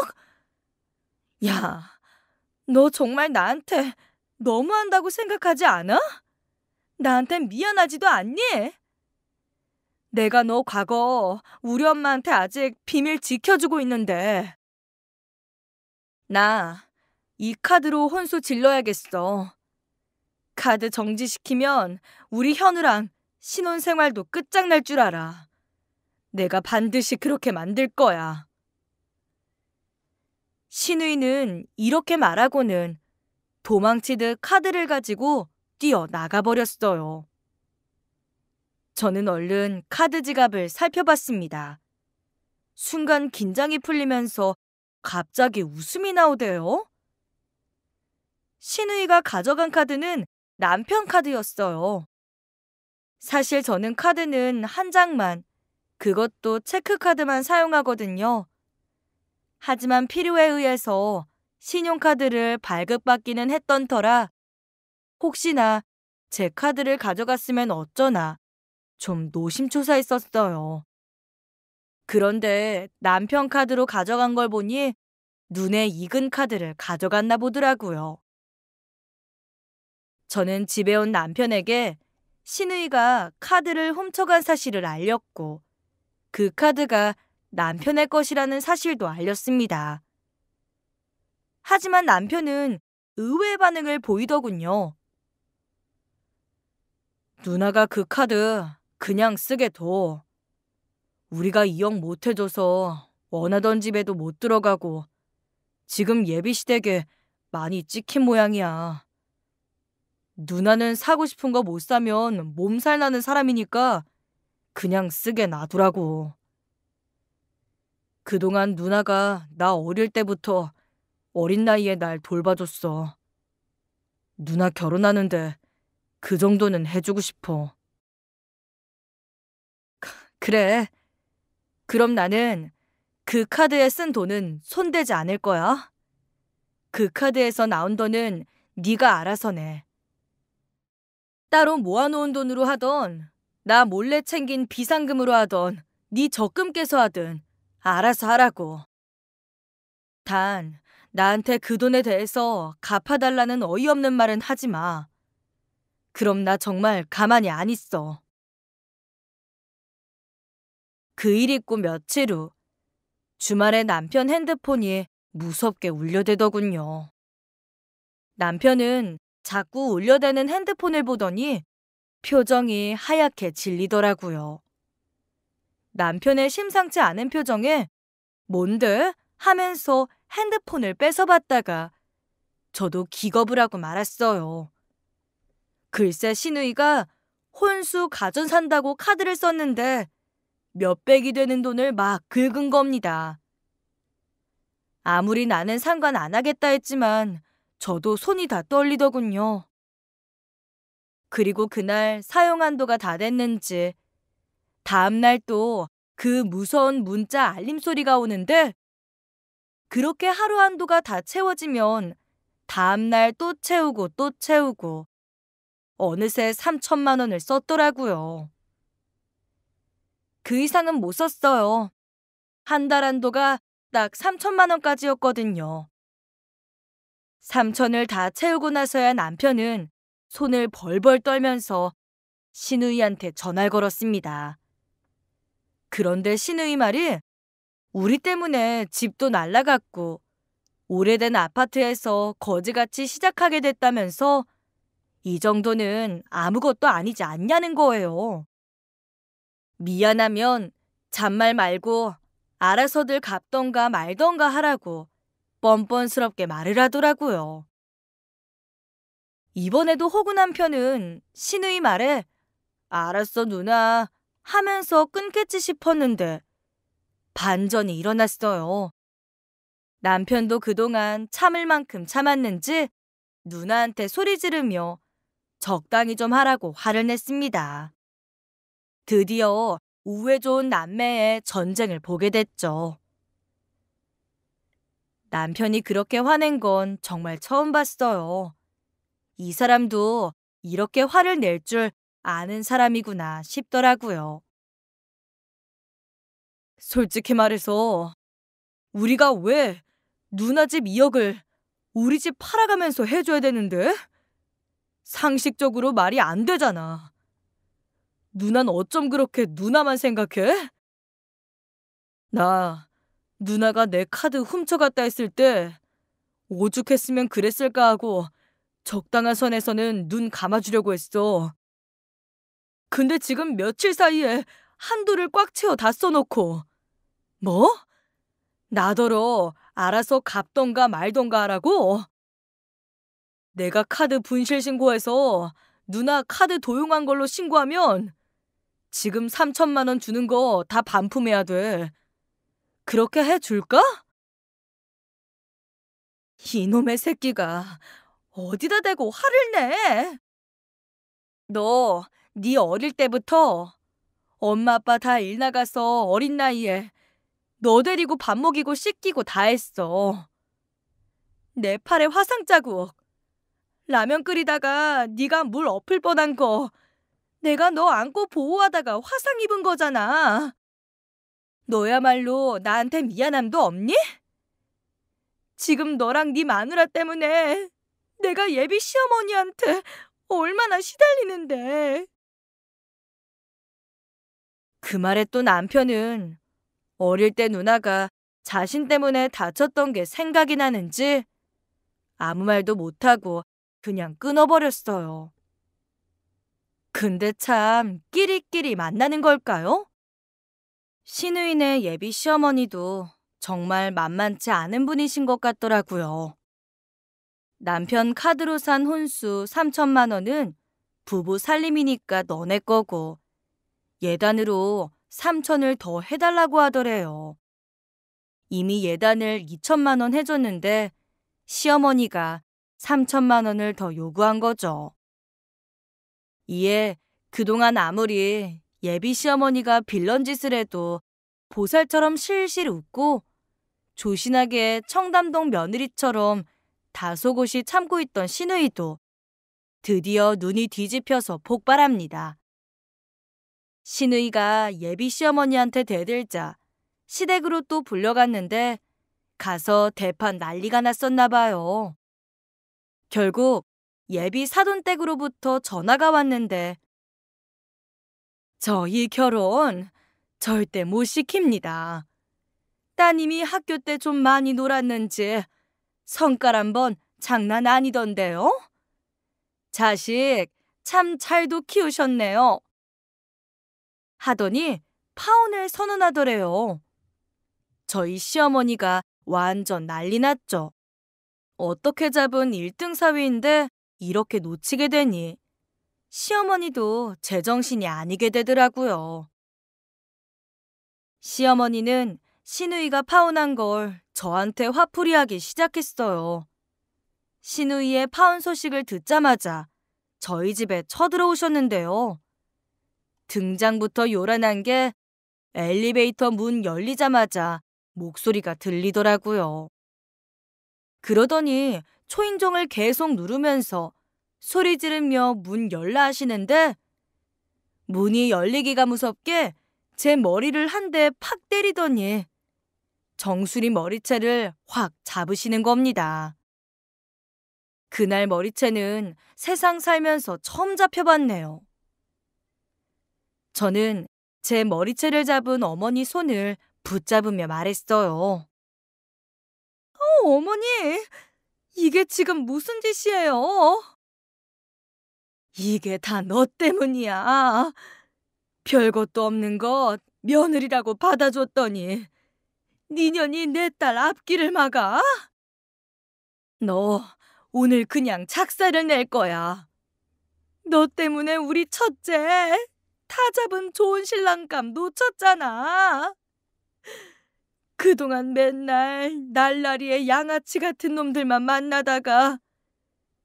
야, 너 정말 나한테 너무한다고 생각하지 않아? 나한테 미안하지도 않니? 내가 너 과거 우리 엄마한테 아직 비밀 지켜주고 있는데. 나 이 카드로 혼수 질러야겠어. 카드 정지시키면 우리 현우랑 신혼생활도 끝장날 줄 알아. 내가 반드시 그렇게 만들 거야. 신의는 이렇게 말하고는 도망치듯 카드를 가지고 뛰어 나가버렸어요. 저는 얼른 카드 지갑을 살펴봤습니다. 순간 긴장이 풀리면서 갑자기 웃음이 나오대요. 신우이가 가져간 카드는 남편 카드였어요. 사실 저는 카드는 한 장만, 그것도 체크카드만 사용하거든요. 하지만 필요에 의해서 신용카드를 발급받기는 했던 터라 혹시나 제 카드를 가져갔으면 어쩌나 좀 노심초사했었어요. 그런데 남편 카드로 가져간 걸 보니 눈에 익은 카드를 가져갔나 보더라고요. 저는 집에 온 남편에게 신의가 카드를 훔쳐간 사실을 알렸고 그 카드가 남편의 것이라는 사실도 알렸습니다. 하지만 남편은 의외의 반응을 보이더군요. 누나가 그 카드 그냥 쓰게 둬. 우리가 이용 못 해줘서 원하던 집에도 못 들어가고 지금 예비시댁에 많이 찍힌 모양이야. 누나는 사고 싶은 거 못 사면 몸살 나는 사람이니까 그냥 쓰게 놔두라고. 그동안 누나가 나 어릴 때부터 어린 나이에 날 돌봐줬어. 누나 결혼하는데 그 정도는 해주고 싶어. 그래. 그럼 나는 그 카드에 쓴 돈은 손대지 않을 거야. 그 카드에서 나온 돈은 네가 알아서 내. 따로 모아놓은 돈으로 하던 나 몰래 챙긴 비상금으로 하던 네 적금께서 하든 알아서 하라고. 단, 나한테 그 돈에 대해서 갚아달라는 어이없는 말은 하지 마. 그럼 나 정말 가만히 안 있어. 그 일 있고 며칠 후, 주말에 남편 핸드폰이 무섭게 울려대더군요. 남편은 자꾸 울려대는 핸드폰을 보더니 표정이 하얗게 질리더라고요. 남편의 심상치 않은 표정에 뭔데? 하면서 핸드폰을 뺏어봤다가 저도 기겁을 하고 말았어요. 글쎄 신우이가 혼수 가전 산다고 카드를 썼는데 몇백이 되는 돈을 막 긁은 겁니다. 아무리 나는 상관 안 하겠다 했지만 저도 손이 다 떨리더군요. 그리고 그날 사용 한도가 다 됐는지 다음날 또 그 무서운 문자 알림 소리가 오는데 그렇게 하루 한도가 다 채워지면 다음날 또 채우고 또 채우고 어느새 3천만 원을 썼더라고요. 그 이상은 못 썼어요. 한 달 한도가 딱 3천만 원까지였거든요. 3천을 다 채우고 나서야 남편은 손을 벌벌 떨면서 신우이한테 전화를 걸었습니다. 그런데 신우이 말이 우리 때문에 집도 날라갔고 오래된 아파트에서 거지같이 시작하게 됐다면서 이 정도는 아무것도 아니지 않냐는 거예요. 미안하면 잔말 말고 알아서들 갚던가 말던가 하라고 뻔뻔스럽게 말을 하더라고요. 이번에도 호구 남편은 신의 말에 알았어 누나 하면서 끊겠지 싶었는데 반전이 일어났어요. 남편도 그동안 참을 만큼 참았는지 누나한테 소리 지르며 적당히 좀 하라고 화를 냈습니다. 드디어 우회 좋은 남매의 전쟁을 보게 됐죠. 남편이 그렇게 화낸 건 정말 처음 봤어요. 이 사람도 이렇게 화를 낼줄 아는 사람이구나 싶더라고요. 솔직히 말해서 우리가 왜 누나 집 2억을 우리 집 팔아가면서 해줘야 되는데? 상식적으로 말이 안 되잖아. 누난 어쩜 그렇게 누나만 생각해? 나 누나가 내 카드 훔쳐갔다 했을 때 오죽했으면 그랬을까 하고 적당한 선에서는 눈 감아주려고 했어. 근데 지금 며칠 사이에 한두를꽉 채워 다 써놓고. 뭐? 나더러 알아서 갚던가 말던가 하라고? 내가 카드 분실 신고해서 누나 카드 도용한 걸로 신고하면 지금 3천만 원 주는 거 다 반품해야 돼. 그렇게 해줄까? 이놈의 새끼가 어디다 대고 화를 내? 너네 어릴 때부터 엄마 아빠 다 일 나가서 어린 나이에 너 데리고 밥 먹이고 씻기고 다 했어. 내 팔에 화상 자국. 라면 끓이다가 네가 물 엎을 뻔한 거. 내가 너 안고 보호하다가 화상 입은 거잖아. 너야말로 나한테 미안함도 없니? 지금 너랑 네 마누라 때문에 내가 예비 시어머니한테 얼마나 시달리는데. 그 말에 또 남편은 어릴 때 누나가 자신 때문에 다쳤던 게 생각이 나는지 아무 말도 못하고 그냥 끊어버렸어요. 근데 참 끼리끼리 만나는 걸까요? 신우인의 예비 시어머니도 정말 만만치 않은 분이신 것 같더라고요. 남편 카드로 산 혼수 3천만 원은 부부 살림이니까 너네 거고 예단으로 3천을 더 해달라고 하더래요. 이미 예단을 2천만 원 해줬는데 시어머니가 3천만 원을 더 요구한 거죠. 이에 그동안 아무리 예비 시어머니가 빌런 짓을 해도 보살처럼 실실 웃고 조신하게 청담동 며느리처럼 다소곳이 참고 있던 신우이도 드디어 눈이 뒤집혀서 폭발합니다. 신의가 예비 시어머니한테 대들자 시댁으로 또 불려갔는데 가서 대판 난리가 났었나 봐요. 결국 예비 사돈댁으로부터 전화가 왔는데 저희 결혼 절대 못 시킵니다. 따님이 학교 때 좀 많이 놀았는지 성깔 한번 장난 아니던데요? 자식 참 잘도 키우셨네요. 하더니 파혼을 선언하더래요. 저희 시어머니가 완전 난리 났죠. 어떻게 잡은 1등 사위인데 이렇게 놓치게 되니 시어머니도 제정신이 아니게 되더라고요. 시어머니는 신우이가 파혼한 걸 저한테 화풀이하기 시작했어요. 신우이의 파혼 소식을 듣자마자 저희 집에 쳐들어오셨는데요. 등장부터 요란한 게 엘리베이터 문 열리자마자 목소리가 들리더라고요. 그러더니 초인종을 계속 누르면서 소리 지르며 문 열라 하시는데 문이 열리기가 무섭게 제 머리를 한 대 팍 때리더니 정수리 머리채를 확 잡으시는 겁니다. 그날 머리채는 세상 살면서 처음 잡혀봤네요. 저는 제 머리채를 잡은 어머니 손을 붙잡으며 말했어요. 어, 어머니, 이게 지금 무슨 짓이에요? 이게 다 너 때문이야. 별것도 없는 것 며느리라고 받아줬더니 니년이 내 딸 앞길을 막아? 너 오늘 그냥 작사를 낼 거야. 너 때문에 우리 첫째 타 잡은 좋은 신랑감 놓쳤잖아. 그동안 맨날 날라리의 양아치 같은 놈들만 만나다가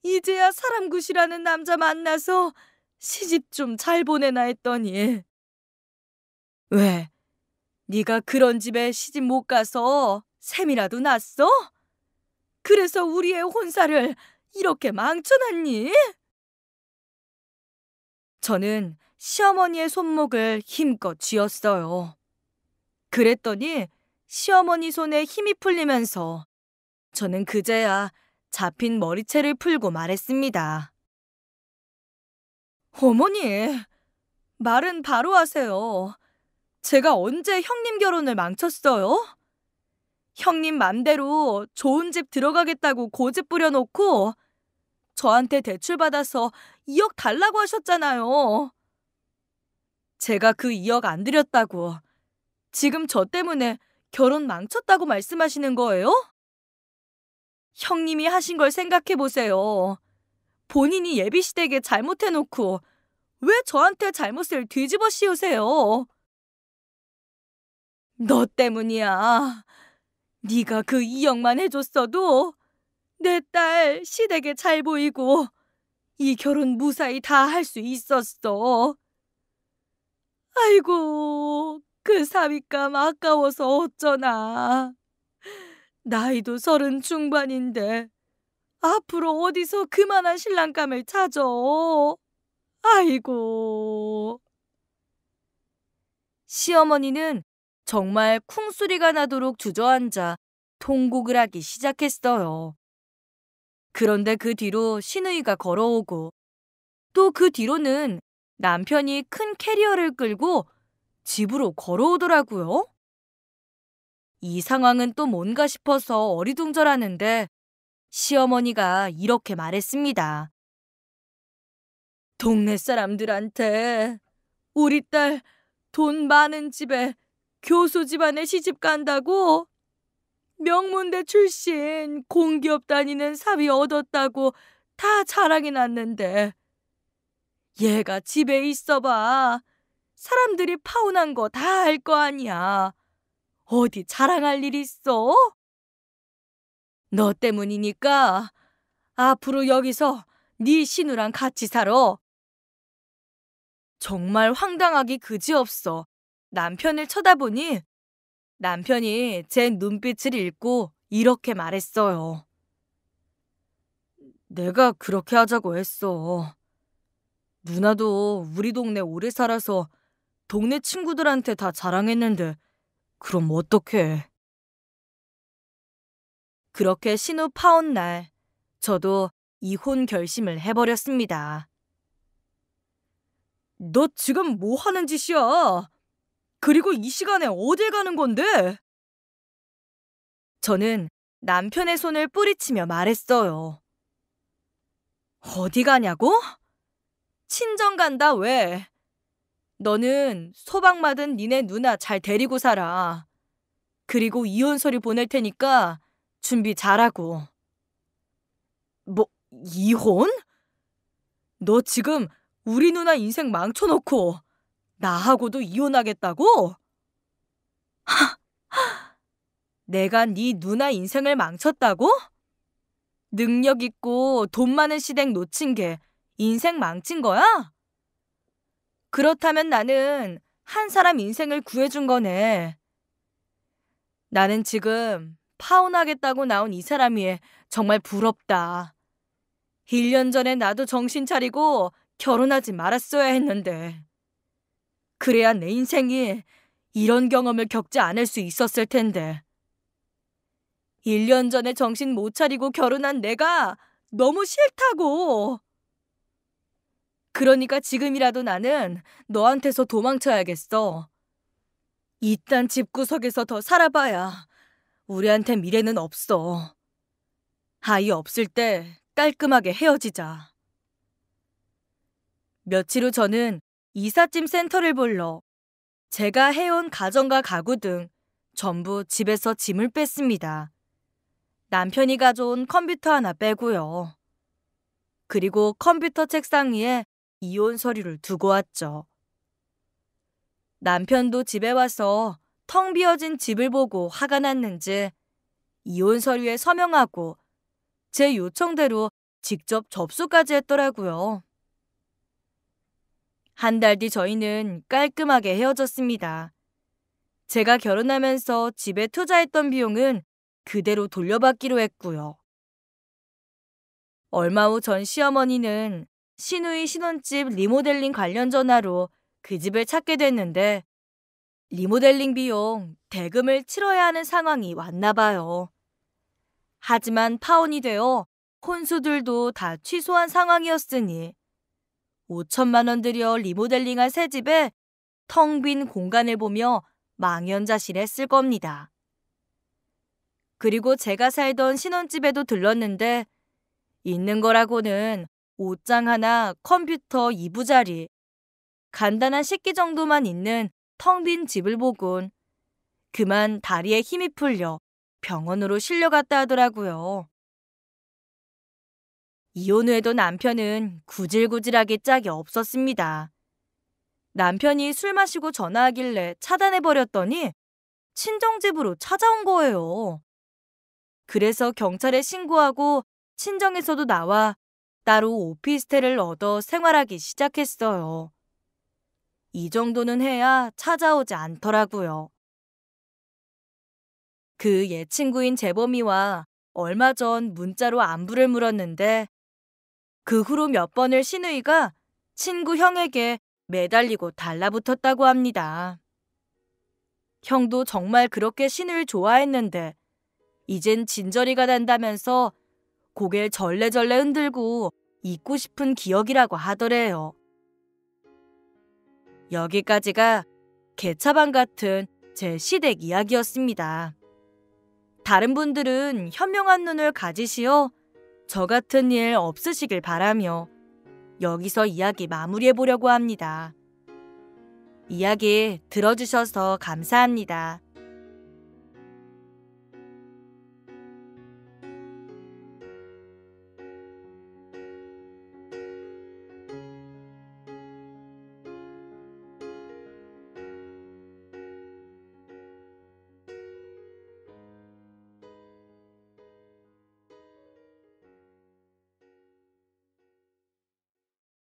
이제야 사람 굿이라는 남자 만나서 시집 좀 잘 보내나 했더니 왜 네가 그런 집에 시집 못 가서 샘이라도 났어? 그래서 우리의 혼사를 이렇게 망쳐놨니? 저는 시어머니의 손목을 힘껏 쥐었어요. 그랬더니 시어머니 손에 힘이 풀리면서 저는 그제야 잡힌 머리채를 풀고 말했습니다. 어머니, 말은 바로 하세요. 제가 언제 형님 결혼을 망쳤어요? 형님 맘대로 좋은 집 들어가겠다고 고집 부려놓고 저한테 대출받아서 2억 달라고 하셨잖아요. 제가 그 2억 안 드렸다고. 지금 저 때문에 결혼 망쳤다고 말씀하시는 거예요? 형님이 하신 걸 생각해 보세요. 본인이 예비시댁에 잘못해놓고 왜 저한테 잘못을 뒤집어 씌우세요? 너 때문이야. 네가 그 2억만 해줬어도 내 딸 시댁에 잘 보이고 이 결혼 무사히 다 할 수 있었어. 아이고, 그 사윗감 아까워서 어쩌나. 나이도 서른 중반인데 앞으로 어디서 그만한 신랑감을 찾아. 아이고. 시어머니는 정말 쿵소리가 나도록 주저앉아 통곡을 하기 시작했어요. 그런데 그 뒤로 신의가 걸어오고 또 그 뒤로는 남편이 큰 캐리어를 끌고 집으로 걸어오더라고요. 이 상황은 또 뭔가 싶어서 어리둥절하는데 시어머니가 이렇게 말했습니다. 동네 사람들한테 우리 딸 돈 많은 집에 교수 집안에 시집 간다고 명문대 출신 공기업 다니는 사위 얻었다고 다자랑해놨는데 얘가 집에 있어봐. 사람들이 파혼한 거 다 알 거 아니야. 어디 자랑할 일 있어? 너 때문이니까 앞으로 여기서 네 신우랑 같이 살아. 정말 황당하기 그지없어. 남편을 쳐다보니 남편이 제 눈빛을 읽고 이렇게 말했어요. 내가 그렇게 하자고 했어. 누나도 우리 동네 오래 살아서 동네 친구들한테 다 자랑했는데 그럼 어떡해. 그렇게 신우 파혼 날 저도 이혼 결심을 해버렸습니다. 너 지금 뭐 하는 짓이야? 그리고 이 시간에 어딜 가는 건데? 저는 남편의 손을 뿌리치며 말했어요. 어디 가냐고? 친정 간다 왜? 너는 소방마든 니네 누나 잘 데리고 살아. 그리고 이혼 서류 보낼 테니까 준비 잘하고. 뭐 이혼? 너 지금 우리 누나 인생 망쳐놓고 나하고도 이혼하겠다고? 하, 내가 네 누나 인생을 망쳤다고? 능력 있고 돈 많은 시댁 놓친 게 인생 망친 거야? 그렇다면 나는 한 사람 인생을 구해준 거네. 나는 지금 파혼하겠다고 나온 이 사람이 에 정말 부럽다. 1년 전에 나도 정신 차리고 결혼하지 말았어야 했는데. 그래야 내 인생이 이런 경험을 겪지 않을 수 있었을 텐데. 1년 전에 정신 못 차리고 결혼한 내가 너무 싫다고! 그러니까 지금이라도 나는 너한테서 도망쳐야겠어. 이딴 집구석에서 더 살아봐야 우리한테 미래는 없어. 아이 없을 때 깔끔하게 헤어지자. 며칠 후 저는 이삿짐 센터를 불러 제가 해온 가정과 가구 등 전부 집에서 짐을 뺐습니다. 남편이 가져온 컴퓨터 하나 빼고요. 그리고 컴퓨터 책상 위에 이혼 서류를 두고 왔죠. 남편도 집에 와서 텅 비어진 집을 보고 화가 났는지 이혼 서류에 서명하고 제 요청대로 직접 접수까지 했더라고요. 한 달 뒤 저희는 깔끔하게 헤어졌습니다. 제가 결혼하면서 집에 투자했던 비용은 그대로 돌려받기로 했고요. 얼마 후 전 시어머니는 신우의 신혼집 리모델링 관련 전화로 그 집을 찾게 됐는데 리모델링 비용 대금을 치러야 하는 상황이 왔나 봐요. 하지만 파혼이 되어 혼수들도다 취소한 상황이었으니 5천만 원 들여 리모델링한 새 집에 텅 빈 공간을 보며 망연자실했을 겁니다. 그리고 제가 살던 신혼집에도 들렀는데 있는 거라고는 옷장 하나, 컴퓨터 2부자리, 간단한 식기 정도만 있는 텅 빈 집을 보곤 그만 다리에 힘이 풀려 병원으로 실려갔다 하더라고요. 이혼 후에도 남편은 구질구질하게 짝이 없었습니다. 남편이 술 마시고 전화하길래 차단해버렸더니 친정집으로 찾아온 거예요. 그래서 경찰에 신고하고 친정에서도 나와 따로 오피스텔을 얻어 생활하기 시작했어요. 이 정도는 해야 찾아오지 않더라고요. 그 옛 친구인 재범이와 얼마 전 문자로 안부를 물었는데 그 후로 몇 번을 신우이가 친구 형에게 매달리고 달라붙었다고 합니다. 형도 정말 그렇게 신을 좋아했는데 이젠 진저리가 난다면서 고개를 절레절레 흔들고 잊고 싶은 기억이라고 하더래요. 여기까지가 개차반 같은 제 시댁 이야기였습니다. 다른 분들은 현명한 눈을 가지시어 저 같은 일 없으시길 바라며 여기서 이야기 마무리해 보려고 합니다. 이야기 들어주셔서 감사합니다.